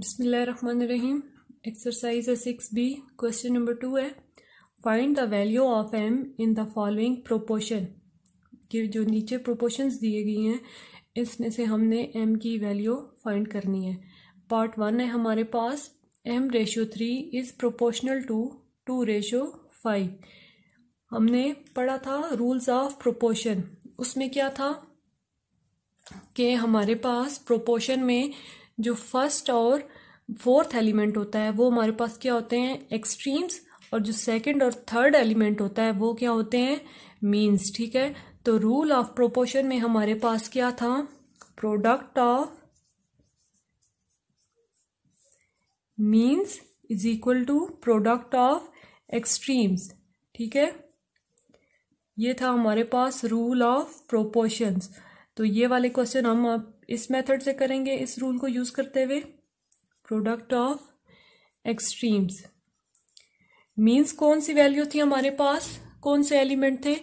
बिसमीम एक्सरसाइज है six B question number two है find the value of M in the following proportion कि जो नीचे प्रोपोर्शंस दिए गई हैं इसमें से हमने एम की वैल्यू फाइंड करनी है पार्ट वन है हमारे पास M ratio three is proportional to two ratio five हमने पढ़ा था रूल्स ऑफ प्रोपोर्शन उसमें क्या था कि हमारे पास प्रोपोर्शन में जो फर्स्ट और फोर्थ एलिमेंट होता है वो हमारे पास क्या होते हैं एक्सट्रीम्स और जो सेकंड और थर्ड एलिमेंट होता है वो क्या होते हैं मीन्स ठीक है तो रूल ऑफ प्रोपोर्शन में हमारे पास क्या था product of means is equal to product of extremes ठीक है ये था हमारे पास रूल ऑफ प्रोपोर्शंस तो ये वाले क्वेश्चन हम इस मेथड से करेंगे इस रूल को यूज़ करते हुए प्रोडक्ट ऑफ एक्सट्रीम्स मीन्स कौन सी वैल्यू थी हमारे पास कौन से एलिमेंट थे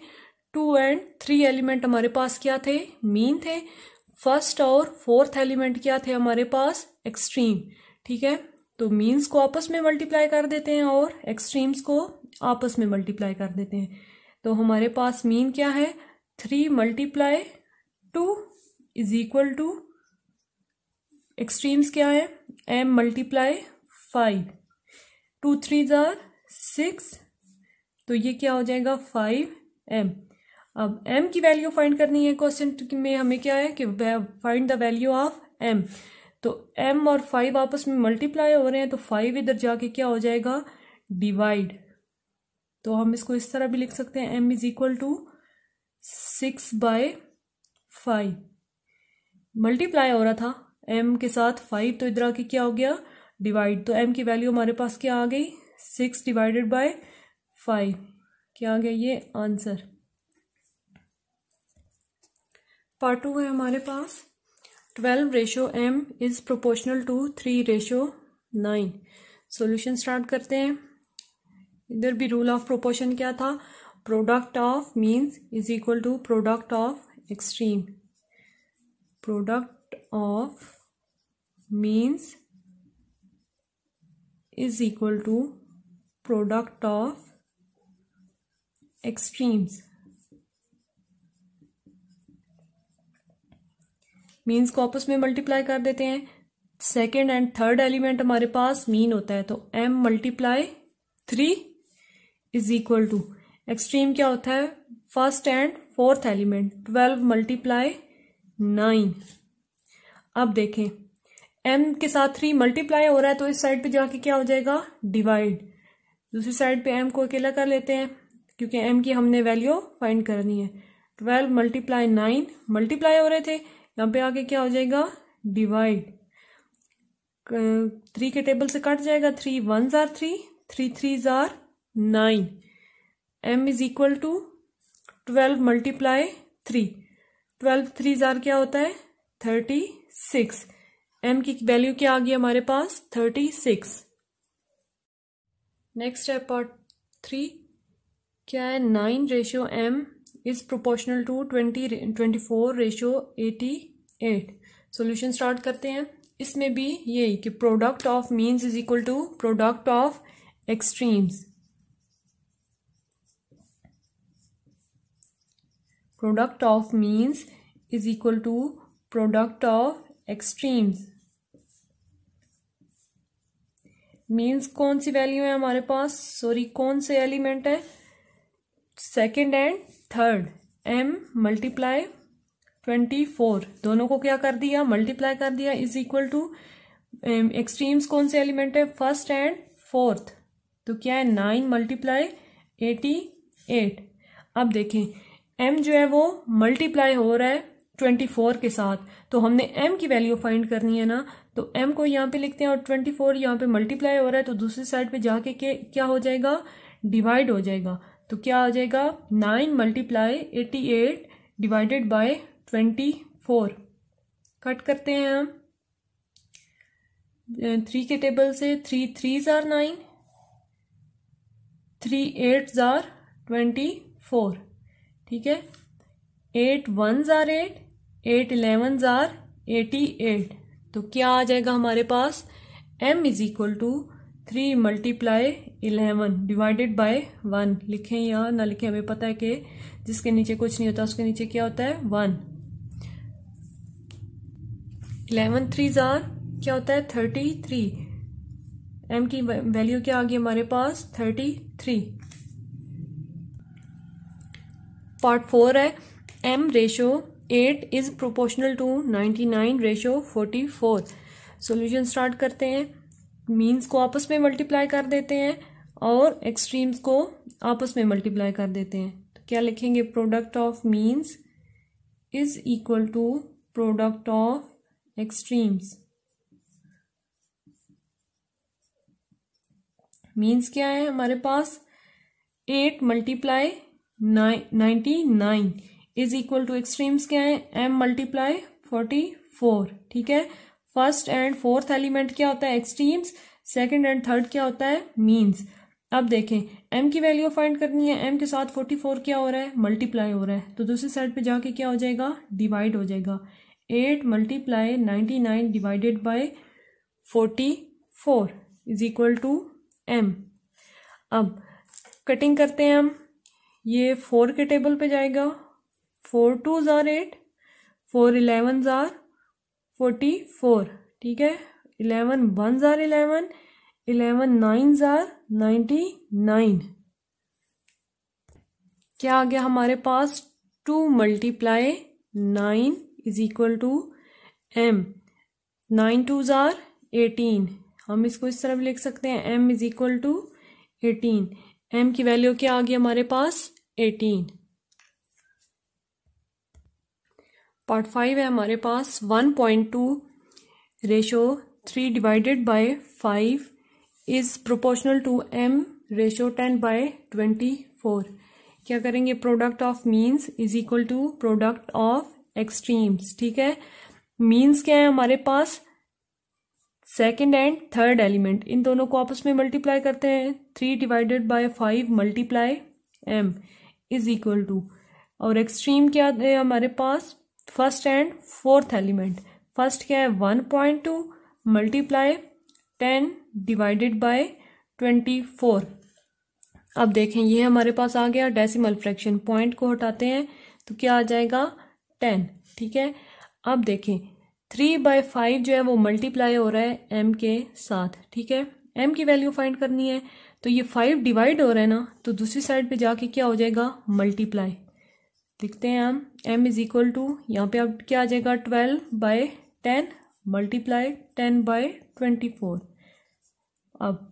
टू एंड थ्री एलिमेंट हमारे पास क्या थे मीन थे फर्स्ट और फोर्थ एलिमेंट क्या थे हमारे पास एक्सट्रीम ठीक है तो मीन्स को आपस में मल्टीप्लाई कर देते हैं और एक्सट्रीम्स को आपस में मल्टीप्लाई कर देते हैं तो हमारे पास मीन क्या है three multiply two is equal to extremes क्या है M multiply five two three जार सिक्स तो ये क्या हो जाएगा फाइव एम अब एम की वैल्यू फाइंड करनी है क्वेश्चन में हमें क्या है कि find the value of M तो एम और फाइव आपस में मल्टीप्लाई हो रहे हैं तो फाइव इधर जाके क्या हो जाएगा डिवाइड तो हम इसको इस तरह भी लिख सकते हैं M is equal to six by five multiply हो रहा था एम के साथ फाइव तो इधर आके क्या हो गया डिवाइड तो एम की वैल्यू हमारे पास क्या आ गई सिक्स डिवाइडेड बाय फाइव क्या आ गया ये आंसर पार्ट टू है हमारे पास twelve ratio M is proportional to three ratio nine solution start करते हैं इधर भी रूल ऑफ प्रोपोर्शन क्या था product of means is equal to product of extreme product of means is equal to product of extremes means को आपस में multiply कर देते हैं सेकेंड एंड थर्ड एलिमेंट हमारे पास मीन होता है तो M multiply three is equal to extreme क्या होता है first and fourth element twelve multiply nine अब देखें एम के साथ थ्री मल्टीप्लाई हो रहा है तो इस साइड पे जाके क्या हो जाएगा डिवाइड दूसरी साइड पे एम को अकेला कर लेते हैं क्योंकि एम की हमने वैल्यू फाइंड करनी है ट्वेल्व मल्टीप्लाई नाइन मल्टीप्लाई हो रहे थे यहाँ पे आके क्या हो जाएगा डिवाइड थ्री के टेबल से कट जाएगा थ्री वन जार थ्री थ्री थ्री जार nine M is equal to twelve multiply three twelve three जार क्या होता है थर्टी सिक्स एम की वैल्यू क्या आ गई हमारे पास थर्टी सिक्स नेक्स्ट है पार्ट थ्री क्या है nine ratio M is proportional to twenty twenty four ratio eighty eight solution start करते हैं इसमें भी यही कि product of means is equal to product of extremes product of means is equal to product of extremes means कौन सी value है हमारे पास सॉरी कौन से एलिमेंट है second and third M multiply twenty four दोनों को क्या कर दिया मल्टीप्लाई कर दिया इज इक्वल टू एक्सट्रीम्स कौन से एलिमेंट है फर्स्ट एंड फोर्थ तो क्या है नाइन मल्टीप्लाई एटी एट अब देखें एम जो है वो मल्टीप्लाई हो रहा है ट्वेंटी फोर के साथ तो हमने एम की वैल्यू फाइंड करनी है ना तो एम को यहाँ पे लिखते हैं और ट्वेंटी फोर यहाँ पे मल्टीप्लाई हो रहा है तो दूसरी साइड पे जाके के क्या हो जाएगा डिवाइड हो जाएगा तो क्या आ जाएगा nine multiply eighty eight divided by twenty four cut करते हैं हम थ्री के टेबल से थ्री थ्री ज़ार नाइन थ्री एट ज़ार ट्वेंटी फोर ठीक है एट वन ज़ार एट एट इलेवन ज़ार एटी एट तो क्या आ जाएगा हमारे पास m is equal to three multiply eleven divided by one लिखें या ना लिखें हमें पता है कि जिसके नीचे कुछ नहीं होता उसके नीचे क्या होता है वन इलेवन थ्री ज़ार क्या होता है थर्टी थ्री एम की वैल्यू क्या आ गई हमारे पास थर्टी थ्री पार्ट फोर है M ratio eight is proportional to ninety nine ratio forty four solution start करते हैं मीन्स को आपस में मल्टीप्लाई कर देते हैं और एक्सट्रीम्स को आपस में मल्टीप्लाई कर देते हैं तो क्या लिखेंगे product of means is equal to product of extremes means क्या है हमारे पास eight multiply ninety nine is equal to extremes क्या है एम मल्टीप्लाई फोर्टी फोर ठीक है फर्स्ट एंड फोर्थ एलिमेंट क्या होता है एक्सट्रीम्स सेकेंड एंड थर्ड क्या होता है मीन्स अब देखें m की वैल्यू फाइंड करनी है m के साथ 44 क्या हो रहा है मल्टीप्लाई हो रहा है तो दूसरी साइड पे जाके क्या हो जाएगा डिवाइड हो जाएगा 8 multiply nine divided by 44 is equal to M अब कटिंग करते हैं हम ये फोर के टेबल पे जाएगा फोर टू ज़ार एट फोर इलेवन ज़ार फोर्टी फोर ठीक है इलेवन वन ज़ार इलेवन इलेवन नाइन ज़ार नाइन्टी नाइन क्या आ गया हमारे पास two multiply nine is equal to M nine two ज़ार एटीन हम इसको इस तरह भी लिख सकते हैं M is equal to eighteen M की वैल्यू क्या आ गई हमारे पास एटीन पार्ट फाइव है हमारे पास one point two ratio three divided by five is proportional to M ratio ten by twenty four क्या करेंगे product of means is equal to product of extremes ठीक है मीन्स क्या है हमारे पास सेकेंड एंड थर्ड एलिमेंट इन दोनों को आपस में मल्टीप्लाई करते हैं three divided by five multiply M is equal to और एक्सट्रीम क्या है हमारे पास first and fourth element first क्या है one point two multiply ten divided by twenty four अब देखें ये हमारे पास आ गया डेसिमल फ्रैक्शन पॉइंट को हटाते हैं तो क्या आ जाएगा टेन ठीक है अब देखें थ्री बाय फाइव जो है वो मल्टीप्लाई हो रहा है एम के साथ ठीक है एम की वैल्यू फाइंड करनी है तो ये फाइव डिवाइड हो रहा है ना तो दूसरी साइड पे जाके क्या हो जाएगा मल्टीप्लाई लिखते हैं हम एम इज इक्वल टू यहाँ पे अब क्या आ जाएगा twelve by ten multiply ten by twenty four अब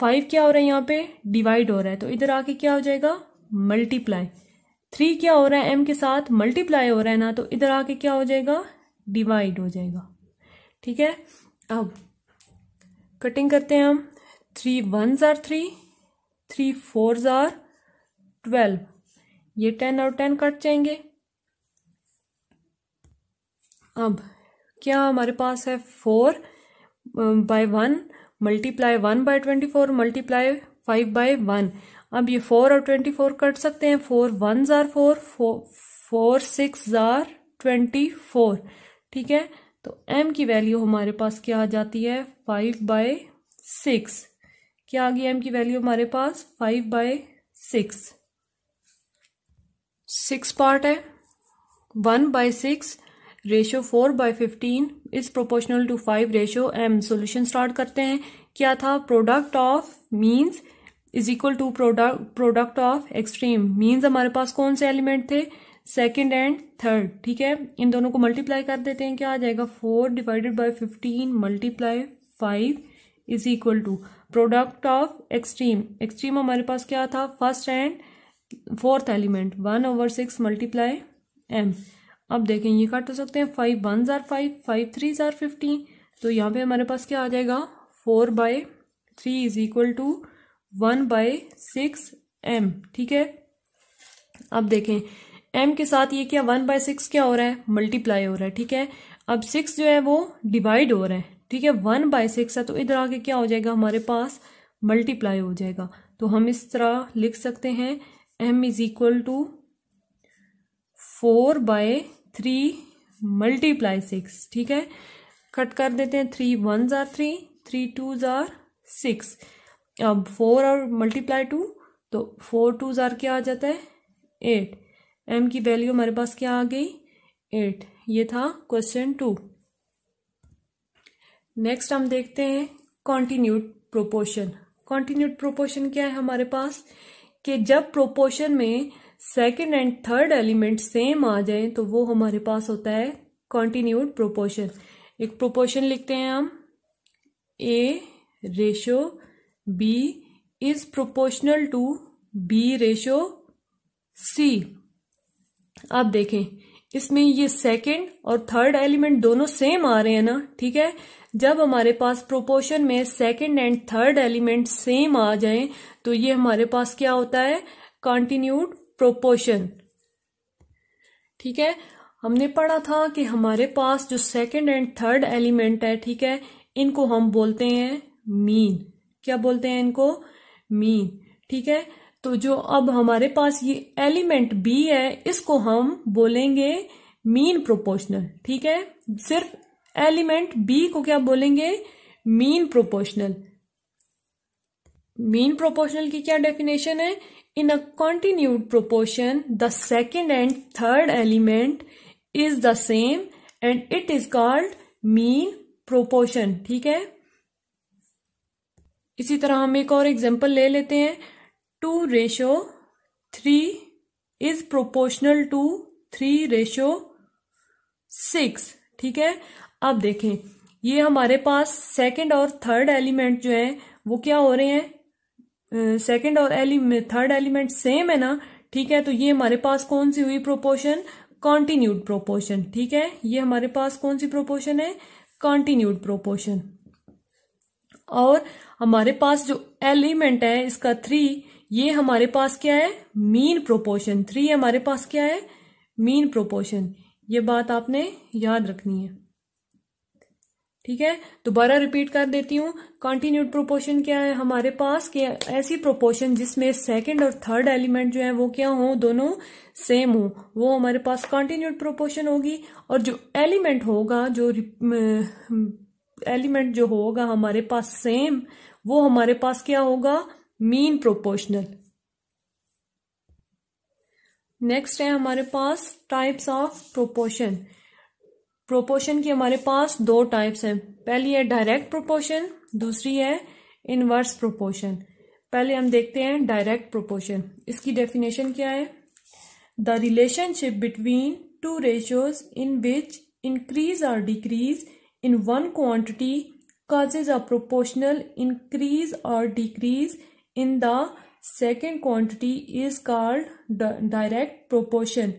फाइव क्या हो रहा है यहाँ पे डिवाइड हो रहा है तो इधर आके क्या हो जाएगा मल्टीप्लाई थ्री क्या हो रहा है एम के साथ मल्टीप्लाई हो रहा है ना तो इधर आके क्या हो जाएगा डिवाइड हो जाएगा ठीक है अब कटिंग करते हैं हम थ्री वन ज़ार थ्री थ्री फोर ज़ार ट्वेल्व ये टेन और टेन कट जाएंगे अब क्या हमारे पास है four by one multiply one by twenty four multiply five by one अब ये फोर और ट्वेंटी फोर कट सकते हैं फोर वन ज़ार फोर फोर सिक्स ज़ार ट्वेंटी फोर ठीक है तो m की वैल्यू हमारे पास क्या आ जाती है फाइव बाय सिक्स क्या आ गई m की वैल्यू हमारे पास five by six six part है one by six ratio four by fifteen is proportional to five ratio M solution start करते हैं क्या था product of means is equal to product product of extreme means हमारे पास कौन से element थे सेकेंड एंड थर्ड ठीक है इन दोनों को मल्टीप्लाई कर देते हैं क्या आ जाएगा four divided by fifteen multiply five is equal to product of extreme extreme हमारे पास क्या था first and fourth element one over six multiply M अब देखें ये काट तो सकते हैं फाइव वन ज़ार फाइव फाइव थ्री ज़ार फिफ्टीन तो यहाँ पे हमारे पास क्या आ जाएगा four by three is equal to one by six M ठीक है अब देखें एम के साथ ये क्या वन बाय सिक्स क्या हो रहा है मल्टीप्लाई हो रहा है ठीक है अब सिक्स जो है वो डिवाइड हो रहा है ठीक है वन बाय सिक्स है तो इधर आके क्या हो जाएगा हमारे पास मल्टीप्लाई हो जाएगा तो हम इस तरह लिख सकते हैं M is equal to four by three multiply six ठीक है कट कर देते हैं थ्री वन ज़ार थ्री थ्री टू ज़ार सिक्स अब फोर और मल्टीप्लाई टू तो फोर टू ज़ार क्या आ जाता है एट एम की वैल्यू हमारे पास क्या आ गई एट ये था क्वेश्चन टू नेक्स्ट हम देखते हैं कॉन्टीन्यूड प्रोपोर्शन कॉन्टीन्यूड प्रोपोर्शन क्या है हमारे पास कि जब प्रोपोर्शन में second and third element same आ जाए तो वो हमारे पास होता है कॉन्टीन्यूड प्रोपोर्शन एक प्रोपोर्शन लिखते हैं हम A ratio B is proportional to B ratio C आप देखें इसमें ये सेकंड और थर्ड एलिमेंट दोनों सेम आ रहे हैं ना ठीक है जब हमारे पास प्रोपोर्शन में second and third element same आ जाएं तो ये हमारे पास क्या होता है कॉन्टिन्यूड प्रोपोर्शन ठीक है हमने पढ़ा था कि हमारे पास जो सेकंड एंड थर्ड एलिमेंट है ठीक है इनको हम बोलते हैं मीन क्या बोलते हैं इनको मीन ठीक है तो जो अब हमारे पास ये एलिमेंट बी है इसको हम बोलेंगे मीन प्रोपोर्शनल ठीक है सिर्फ एलिमेंट बी को क्या बोलेंगे मीन प्रोपोर्शनल मीन प्रोपोर्शनल की क्या डेफिनेशन है in a continued proportion the second and third element is the same and it is called mean proportion ठीक है इसी तरह हम एक और एग्जाम्पल ले लेते हैं two ratio three is proportional to three ratio six ठीक है अब देखें ये हमारे पास सेकंड और थर्ड एलिमेंट जो है वो क्या हो रहे हैं सेकंड और एलिमेंट थर्ड एलिमेंट सेम है ना ठीक है तो ये हमारे पास कौन सी हुई प्रोपोर्शन कॉन्टिन्यूड प्रोपोर्शन ठीक है ये हमारे पास कौन सी प्रोपोर्शन है कॉन्टिन्यूड प्रोपोर्शन और हमारे पास जो एलिमेंट है इसका थ्री ये हमारे पास क्या है मीन प्रोपोर्शन थ्री हमारे पास क्या है मीन प्रोपोर्शन ये बात आपने याद रखनी है ठीक है दोबारा रिपीट कर देती हूं कॉन्टीन्यूड प्रोपोर्शन क्या है हमारे पास कि ऐसी प्रोपोर्शन जिसमें सेकंड और थर्ड एलिमेंट जो है वो क्या हो दोनों सेम हो वो हमारे पास कॉन्टीन्यूड प्रोपोर्शन होगी और जो एलिमेंट होगा जो एलिमेंट जो होगा हमारे पास सेम वो हमारे पास क्या होगा मीन प्रोपोर्शनल नेक्स्ट है हमारे पास टाइप्स ऑफ प्रोपोर्शन प्रोपोर्शन की हमारे पास दो टाइप्स हैं पहली है डायरेक्ट प्रोपोर्शन दूसरी है इनवर्स प्रोपोर्शन पहले हम देखते हैं डायरेक्ट प्रोपोर्शन इसकी डेफिनेशन क्या है the relationship between two ratios in which increase और decrease in one quantity causes a proportional increase और decrease in the second quantity is called direct proportion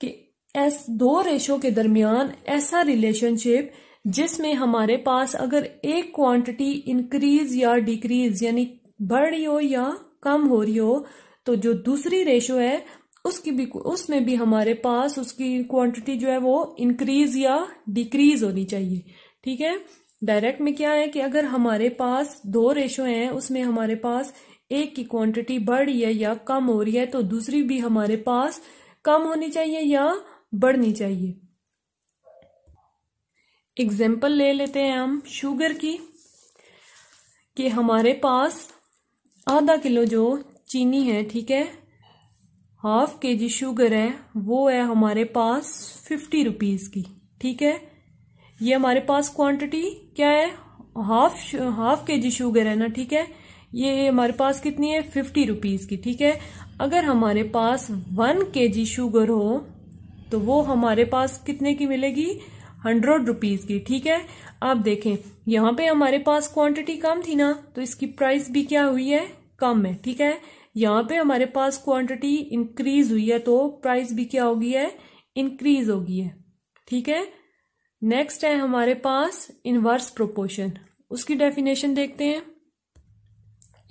कि एस दो रेशो के दरमियान ऐसा रिलेशनशिप जिसमें हमारे पास अगर एक क्वांटिटी इंक्रीज या डिक्रीज यानी बढ़ रही हो या कम हो रही हो तो जो दूसरी रेशो है उसकी भी उसमें भी हमारे पास उसकी क्वांटिटी जो है वो इंक्रीज या डिक्रीज होनी चाहिए ठीक है डायरेक्ट में क्या है कि अगर हमारे पास दो रेशो हैं उसमें हमारे पास एक की क्वांटिटी बढ़ रही है या कम हो रही है तो दूसरी भी हमारे पास कम होनी चाहिए या बढ़नी चाहिए एग्जाम्पल ले लेते हैं हम शुगर की कि हमारे पास आधा किलो जो चीनी है ठीक है हाफ के जी शुगर है वो है हमारे पास फिफ्टी रुपीज़ की ठीक है ये हमारे पास क्वांटिटी क्या है हाफ हाफ के जी शुगर है ना ठीक है ये हमारे पास कितनी है फिफ्टी रुपीज़ की ठीक है अगर हमारे पास वन के जी शुगर हो तो वो हमारे पास कितने की मिलेगी हंड्रेड रुपीज़ की ठीक है आप देखें यहाँ पे हमारे पास क्वांटिटी कम थी ना तो इसकी प्राइस भी क्या हुई है कम है ठीक है यहाँ पे हमारे पास क्वांटिटी इंक्रीज हुई है तो प्राइस भी क्या होगी है इंक्रीज होगी है ठीक है नेक्स्ट है हमारे पास इनवर्स प्रोपोर्शन उसकी डेफिनेशन देखते हैं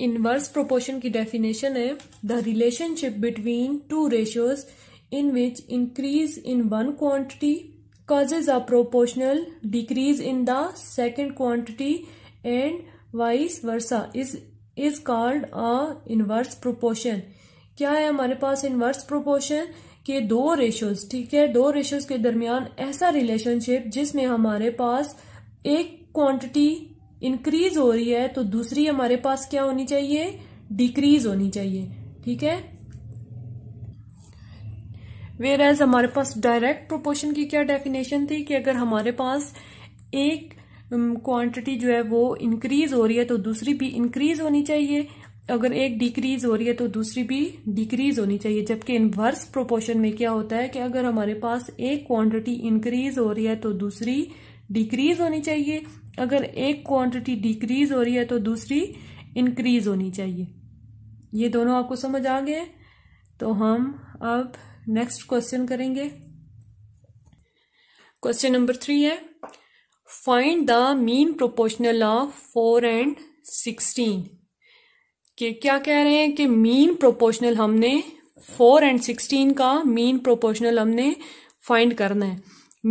इनवर्स प्रोपोर्शन की डेफिनेशन है the relationship between two ratios in which increase in one quantity causes a proportional decrease in the second quantity and vice versa is is called a inverse proportion क्या है हमारे पास inverse proportion के दो ratios ठीक है दो ratios के दरमियान ऐसा रिलेशनशिप जिसमें हमारे पास एक क्वांटिटी इंक्रीज हो रही है तो दूसरी हमारे पास क्या होनी चाहिए डिक्रीज होनी चाहिए ठीक है वेर एज हमारे पास डायरेक्ट प्रोपोर्शन की क्या डेफिनेशन थी कि अगर हमारे पास एक क्वांटिटी um, जो है वो इंक्रीज हो रही है तो दूसरी भी इंक्रीज होनी चाहिए अगर एक डिक्रीज हो रही है तो दूसरी भी डिक्रीज होनी चाहिए जबकि इनवर्स प्रोपोर्शन में क्या होता है कि अगर हमारे पास एक क्वांटिटी इंक्रीज हो रही है तो दूसरी डिक्रीज होनी चाहिए अगर एक क्वांटिटी डिक्रीज हो रही है तो दूसरी इंक्रीज होनी चाहिए ये दोनों आपको समझ आ गए तो हम अब नेक्स्ट क्वेश्चन करेंगे क्वेश्चन नंबर थ्री है find the mean proportional of four and sixteen के क्या कह रहे हैं कि मीन प्रोपोर्शनल हमने फोर एंड सिक्सटीन का मीन प्रोपोर्शनल हमने फाइंड करना है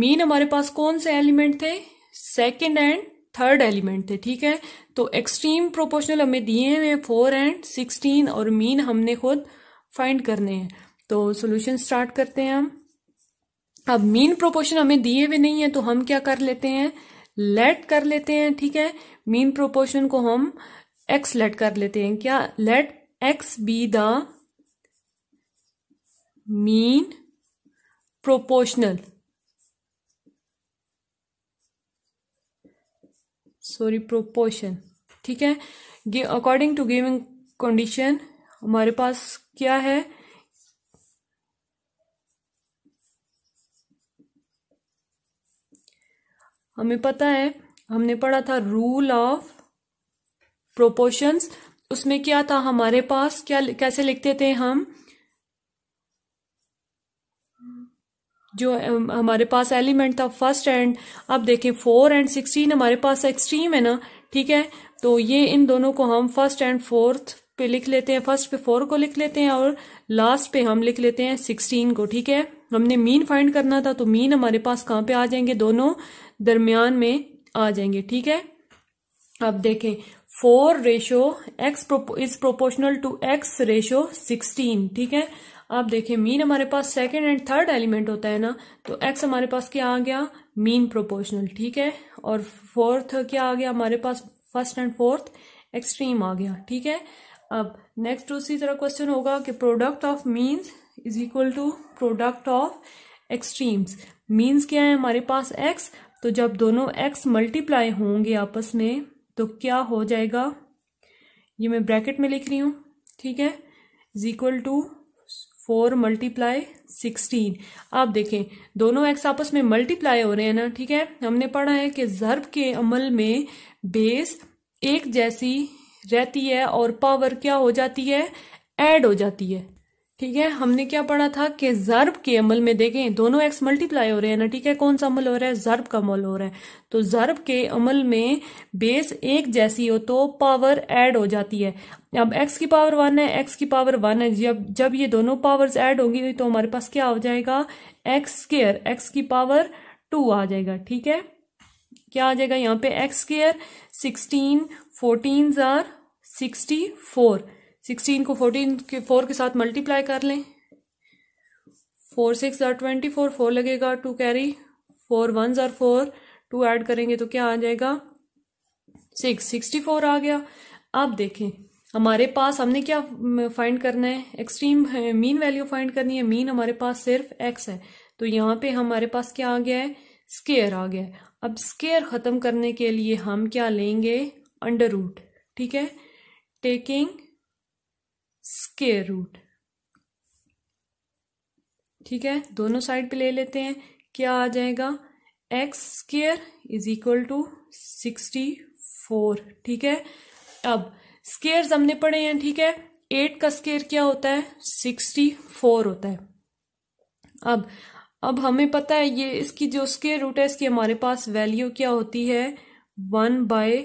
मीन हमारे पास कौन से एलिमेंट थे सेकंड एंड थर्ड एलिमेंट थे ठीक है तो एक्सट्रीम प्रोपोर्शनल हमें दिए हुए फोर एंड सिक्सटीन और मीन हमने खुद फाइंड करने हैं तो सोल्यूशन स्टार्ट करते हैं हम अब मीन प्रोपोर्शन हमें दिए हुए नहीं है तो हम क्या कर लेते हैं लेट कर लेते हैं ठीक है मीन प्रोपोर्शन को हम एक्स लेट कर लेते हैं क्या let X be the mean proportional sorry proportion ठीक है अकॉर्डिंग टू गिविंग कंडीशन हमारे पास क्या है हमें पता है हमने पढ़ा था रूल ऑफ प्रोपोर्शंस उसमें क्या था हमारे पास क्या कैसे लिखते थे हम जो हमारे पास एलिमेंट था फर्स्ट एंड अब देखें फोर एंड सिक्सटीन हमारे पास एक्सट्रीम है ना ठीक है तो ये इन दोनों को हम फर्स्ट एंड फोर्थ पे लिख लेते हैं फर्स्ट पे फोर को लिख लेते हैं और लास्ट पे हम लिख लेते हैं सिक्सटीन को ठीक है हमने मीन फाइंड करना था तो मीन हमारे पास कहाँ पे आ जाएंगे दोनों दरमियान में आ जाएंगे ठीक है अब देखें four ratio X is proportional to X ratio sixteen ठीक है आप देखें मीन हमारे पास सेकेंड एंड थर्ड एलिमेंट होता है ना तो एक्स हमारे पास क्या आ गया मीन प्रोपोर्शनल ठीक है और फोर्थ क्या आ गया हमारे पास फर्स्ट एंड फोर्थ एक्सट्रीम आ गया ठीक है अब नेक्स्ट उसी तरह क्वेश्चन होगा कि product of means is equal to product of extremes means क्या है हमारे पास एक्स तो जब दोनों एक्स मल्टीप्लाई होंगे आपस में तो क्या हो जाएगा ये मैं ब्रैकेट में लिख रही हूं ठीक है is equal to four multiply sixteen आप देखें दोनों एक्स आपस में मल्टीप्लाई हो रहे हैं ना ठीक है हमने पढ़ा है कि जर्ब के अमल में बेस एक जैसी रहती है और पावर क्या हो जाती है एड हो जाती है ठीक है हमने क्या पढ़ा था कि जर्ब के अमल में देखें दोनों एक्स मल्टीप्लाई हो रहे हैं ना ठीक है कौन सा अमल हो रहा है जर्ब का अमल हो रहा है तो जर्ब के अमल में बेस एक जैसी हो तो पावर ऐड हो जाती है अब एक्स की पावर वन है एक्स की पावर वन है जब जब ये दोनों पावर्स ऐड होंगी तो, तो हमारे पास क्या हो जाएगा एक्स स्केयर एक्स की पावर टू आ जाएगा ठीक है क्या आ जाएगा यहाँ पे एक्स स्केयर सिक्सटीन फोर्टीन जार सिक्सटी फोर सिक्सटीन को फोर्टीन के फोर के साथ मल्टीप्लाई कर लें four six are twenty four four लगेगा टू कैरी फोर वन ज़ार फोर टू ऐड करेंगे तो क्या आ जाएगा सिक्स सिक्सटी फोर आ गया अब देखें हमारे पास हमने क्या फाइंड करना है एक्सट्रीम मीन वैल्यू फाइंड करनी है मीन हमारे पास सिर्फ एक्स है तो यहाँ पे हमारे पास क्या आ गया है स्केयर आ गया है अब स्केयर ख़त्म करने के लिए हम क्या लेंगे अंडर रूट ठीक है टेकिंग स्केयर रूट ठीक है दोनों साइड पे ले लेते हैं क्या आ जाएगा x square is equal to sixty four ठीक है अब स्केयर हमने पढ़े हैं ठीक है एट का स्केयर क्या होता है सिक्सटी फोर होता है अब अब हमें पता है ये इसकी जो स्केयर रूट है इसकी हमारे पास वैल्यू क्या होती है one by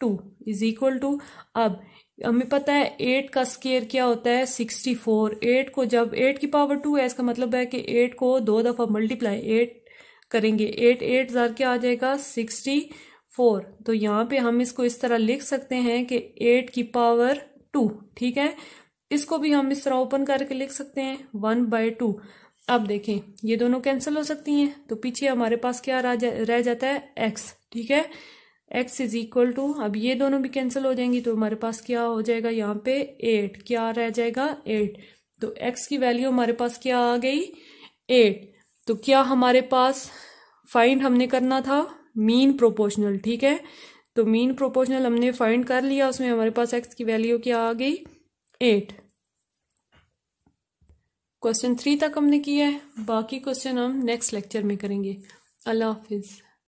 two is equal to अब हमें पता है एट का स्केयर क्या होता है सिक्सटी फोर एट को जब एट की पावर टू है इसका मतलब है कि एट को दो दफ़ा मल्टीप्लाई एट करेंगे एट एट ज़ार क्या आ जाएगा सिक्सटी फोर तो यहाँ पे हम इसको इस तरह लिख सकते हैं कि एट की पावर टू ठीक है इसको भी हम इस तरह ओपन करके लिख सकते हैं वन बाय टू अब देखें ये दोनों कैंसिल हो सकती हैं तो पीछे हमारे पास क्या रह, रह जाता है एक्स ठीक है एक्स इज इक्वल टू अब ये दोनों भी कैंसिल हो जाएंगी तो हमारे पास क्या हो जाएगा यहाँ पे एट क्या रह जाएगा एट तो एक्स की वैल्यू हमारे पास क्या आ गई एट तो क्या हमारे पास फाइंड हमने करना था मीन प्रोपोर्शनल ठीक है तो मीन प्रोपोर्शनल हमने फाइंड कर लिया उसमें हमारे पास एक्स की वैल्यू क्या आ गई एट क्वेश्चन थ्री तक हमने किया है बाकी क्वेश्चन हम नेक्स्ट लेक्चर में करेंगे अल्लाह हाफिज़